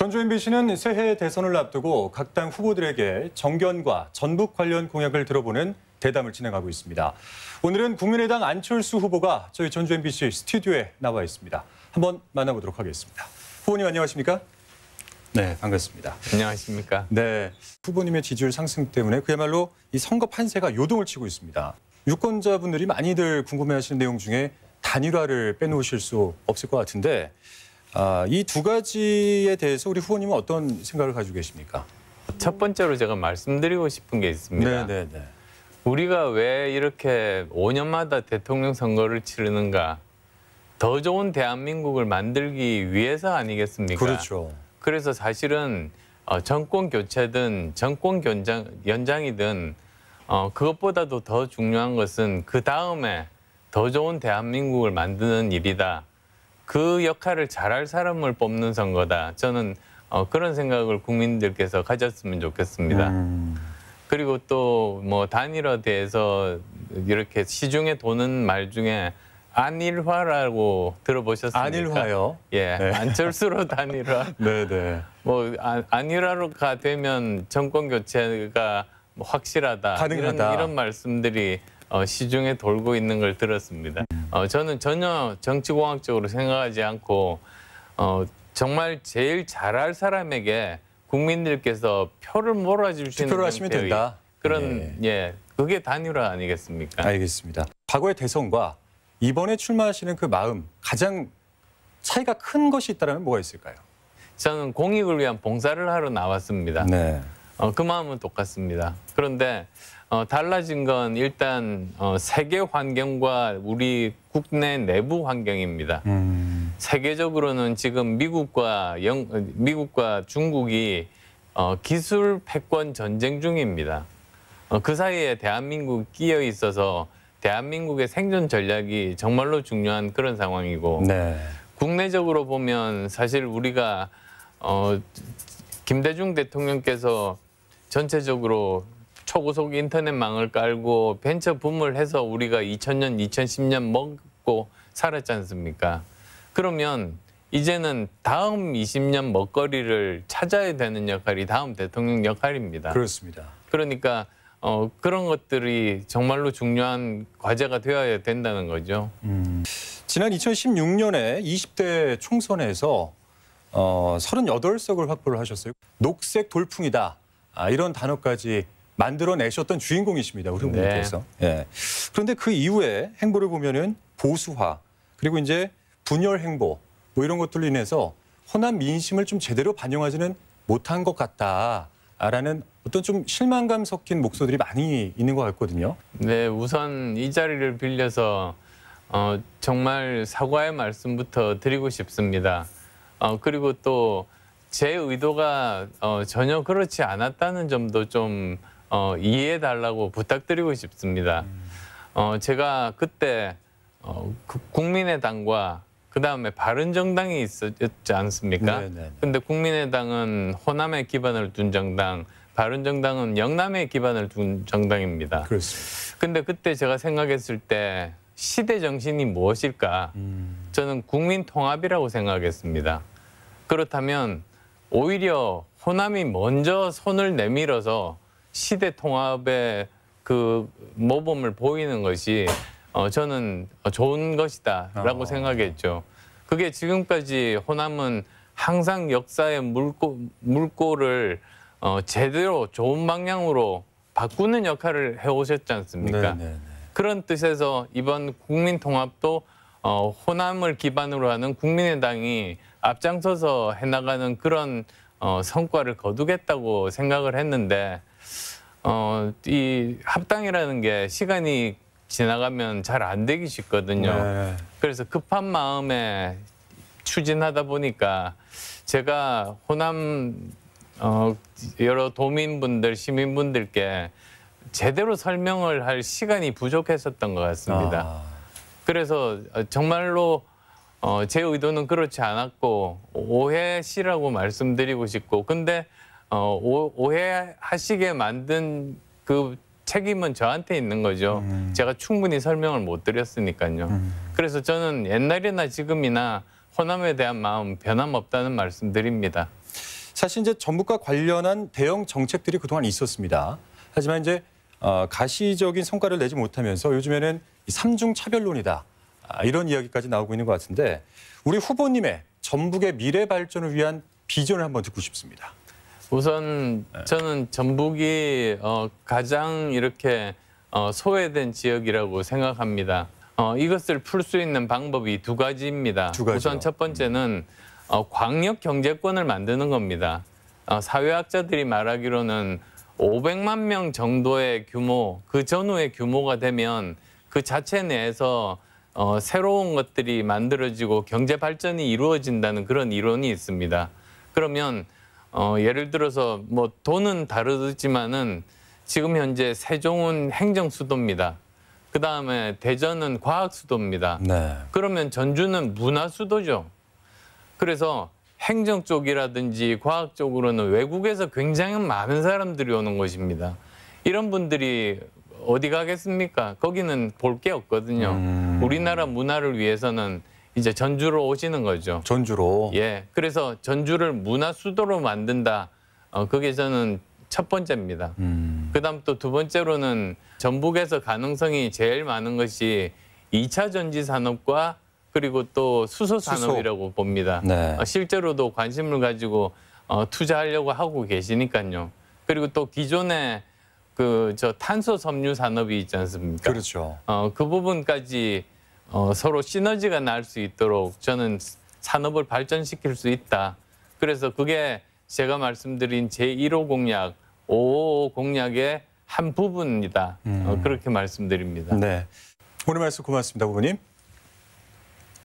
전주 MBC는 새해 대선을 앞두고 각 당 후보들에게 정견과 전북 관련 공약을 들어보는 대담을 진행하고 있습니다. 오늘은 국민의당 안철수 후보가 저희 전주 MBC 스튜디오에 나와 있습니다. 한번 만나보도록 하겠습니다. 후보님 안녕하십니까? 네, 반갑습니다. 안녕하십니까? 네, 후보님의 지지율 상승 때문에 그야말로 이 선거 판세가 요동을 치고 있습니다. 유권자분들이 많이들 궁금해하시는 내용 중에 단일화를 빼놓으실 수 없을 것 같은데 아, 이 두 가지에 대해서 우리 후보님은 어떤 생각을 가지고 계십니까? 첫 번째로 제가 말씀드리고 싶은 게 있습니다. 네, 네, 네. 우리가 왜 이렇게 5년마다 대통령 선거를 치르는가? 더 좋은 대한민국을 만들기 위해서 아니겠습니까? 그렇죠. 그래서 사실은 어, 정권 교체든 정권 연장, 이든 어, 그것보다도 더 중요한 것은 그 다음에 더 좋은 대한민국을 만드는 일이다. 그 역할을 잘할 사람을 뽑는 선거다. 저는 어, 그런 생각을 국민들께서 가졌으면 좋겠습니다. 음. 그리고 또 뭐 단일화돼서 이렇게 시중에 도는 말 중에 안일화라고 들어보셨습니까? 안일화요? 예, 네. 안철수로 단일화. 네네. 네. 뭐 안, 아, 안일화로가 되면 정권 교체가 확실하다. 가능하다. 이런, 이런 말씀들이 어, 시중에 돌고 있는 걸 들었습니다. 어, 저는 전혀 정치공학적으로 생각하지 않고 어, 정말 제일 잘할 사람에게 국민들께서 표를 몰아주시는 하시면 된다. 그런 예. 예 그게 단일화 아니겠습니까? 알겠습니다. 과거의 대선과 이번에 출마하시는 그 마음 가장 차이가 큰 것이 있다면 뭐가 있을까요? 저는 공익을 위한 봉사를 하러 나왔습니다. 네. 어, 그 마음은 똑같습니다. 그런데 어, 달라진 건 일단 어, 세계 환경과 우리 국내 내부 환경입니다. 음. 세계적으로는 지금 미국과 영, 미국과 중국이 어, 기술 패권 전쟁 중입니다. 어, 그 사이에 대한민국 끼어 있어서 대한민국의 생존 전략이 정말로 중요한 그런 상황이고 네. 국내적으로 보면 사실 우리가 어, 김대중 대통령께서 전체적으로 초고속 인터넷망을 깔고 벤처 붐을 해서 우리가 2000년, 2010년 먹고 살았지 않습니까? 그러면 이제는 다음 20년 먹거리를 찾아야 되는 역할이 다음 대통령 역할입니다. 그렇습니다. 그러니까 어, 그런 것들이 정말로 중요한 과제가 되어야 된다는 거죠. 음. 지난 2016년에 20대 총선에서 어, 38석을 확보를 하셨어요. 녹색 돌풍이다. 아, 이런 단어까지 만들어내셨던 주인공이십니다. 우리 국민께서. 네. 예. 그런데 그 이후에 행보를 보면은 보수화 그리고 이제 분열 행보 뭐 이런 것들로 인해서 호남 민심을 좀 제대로 반영하지는 못한 것 같다라는 어떤 좀 실망감 섞인 목소들이 많이 있는 것 같거든요. 네, 우선 이 자리를 빌려서 어, 정말 사과의 말씀부터 드리고 싶습니다. 어, 그리고 또 제 의도가 어, 전혀 그렇지 않았다는 점도 좀 어, 이해해 달라고 부탁드리고 싶습니다. 어, 제가 그때 어, 그 국민의당과 그 다음에 바른정당이 있었지 않습니까? 네네. 네, 네. 근데 국민의당은 호남에 기반을 둔 정당, 바른정당은 영남에 기반을 둔 정당입니다. 그렇 근데 그때 제가 생각했을 때 시대 정신이 무엇일까? 음. 저는 국민 통합이라고 생각했습니다. 그렇다면 오히려 호남이 먼저 손을 내밀어서 시대 통합의 그 모범을 보이는 것이 어, 저는 좋은 것이다라고 어. 생각했죠. 그게 지금까지 호남은 항상 역사의 물꼬, 물꼬를 어, 제대로 좋은 방향으로 바꾸는 역할을 해오셨지 않습니까? 네네네. 네, 네. 그런 뜻에서 이번 국민통합도 어, 호남을 기반으로 하는 국민의당이 앞장서서 해나가는 그런 어, 성과를 거두겠다고 생각을 했는데 어, 이 합당이라는 게 시간이 지나가면 잘 안 되기 쉽거든요. 네. 그래서 급한 마음에 추진하다 보니까 제가 호남 어, 여러 도민분들, 시민분들께 제대로 설명을 할 시간이 부족했었던 것 같습니다. 아. 그래서 어, 정말로 어, 제 의도는 그렇지 않았고 오해 시라고 말씀드리고 싶고 근데 어, 오, 해하시게 만든 그 책임은 저한테 있는 거죠. 음. 제가 충분히 설명을 못 드렸으니까요. 음. 그래서 저는 옛날이나 지금이나 호남에 대한 마음 변함없다는 말씀드립니다. 사실 이제 전북과 관련한 대형 정책들이 그동안 있었습니다. 하지만 이제 어, 가시적인 성과를 내지 못하면서 요즘에는 삼중 차별론이다. 아, 이런 이야기까지 나오고 있는 것 같은데 우리 후보님의 전북의 미래 발전을 위한 비전을 한번 듣고 싶습니다. 우선 네. 저는 전북이 어, 가장 이렇게 어, 소외된 지역이라고 생각합니다. 어, 이것을 풀 수 있는 방법이 두 가지입니다. 두 우선 첫 번째는 어, 광역 경제권을 만드는 겁니다. 어, 사회학자들이 말하기로는 500만 명 정도의 규모, 그 전후의 규모가 되면 그 자체 내에서 어, 새로운 것들이 만들어지고 경제 발전이 이루어진다는 그런 이론이 있습니다. 그러면 어, 예를 들어서 뭐 돈은 다르지만은 지금 현재 세종은 행정 수도입니다. 그 다음에 대전은 과학 수도입니다. 네. 그러면 전주는 문화 수도죠. 그래서 행정 쪽이라든지 과학 쪽으로는 외국에서 굉장히 많은 사람들이 오는 곳입니다. 이런 분들이 어디 가겠습니까? 거기는 볼 게 없거든요. 음... 우리나라 문화를 위해서는 이제 전주로 오시는 거죠. 전주로. 예. 그래서 전주를 문화 수도로 만든다. 어, 그게 저는 첫 번째입니다. 음. 그다음 또 두 번째로는 전북에서 가능성이 제일 많은 것이 2차 전지 산업과 그리고 또 수소 산업이라고 수소. 봅니다. 네. 어, 실제로도 관심을 가지고 어, 투자하려고 하고 계시니까요. 그리고 또 기존에 그 저 탄소 섬유 산업이 있지 않습니까? 그렇죠. 어, 그 부분까지 어, 서로 시너지가 날 수 있도록 저는 산업을 발전시킬 수 있다. 그래서 그게 제가 말씀드린 제1호 공약, 5호 공약의 한 부분이다. 어, 음. 어, 그렇게 말씀드립니다. 네. 오늘 말씀 고맙습니다, 부모님.